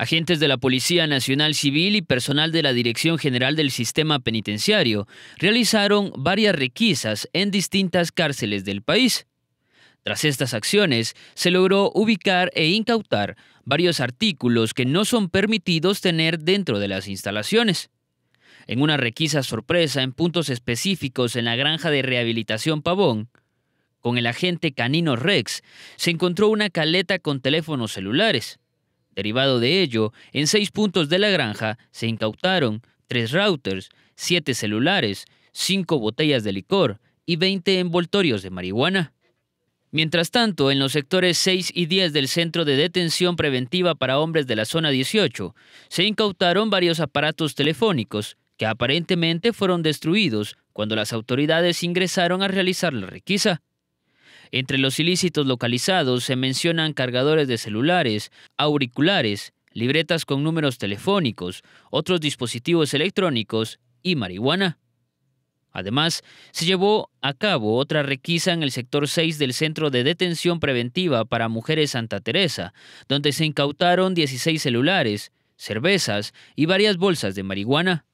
Agentes de la Policía Nacional Civil y personal de la Dirección General del Sistema Penitenciario realizaron varias requisas en distintas cárceles del país. Tras estas acciones, se logró ubicar e incautar varios artículos que no son permitidos tener dentro de las instalaciones. En una requisa sorpresa en puntos específicos en la granja de rehabilitación Pavón, con el agente canino Rex, se encontró una caleta con teléfonos celulares, Derivado de ello, en seis puntos de la granja se incautaron tres routers, siete celulares, cinco botellas de licor y 20 envoltorios de marihuana. Mientras tanto, en los sectores 6 y 10 del Centro de Detención Preventiva para Hombres de la Zona 18, se incautaron varios aparatos telefónicos que aparentemente fueron destruidos cuando las autoridades ingresaron a realizar la requisa. Entre los ilícitos localizados se mencionan cargadores de celulares, auriculares, libretas con números telefónicos, otros dispositivos electrónicos y marihuana. Además, se llevó a cabo otra requisa en el sector 6 del Centro de Detención Preventiva para Mujeres Santa Teresa, donde se incautaron 16 celulares, cervezas y varias bolsas de marihuana.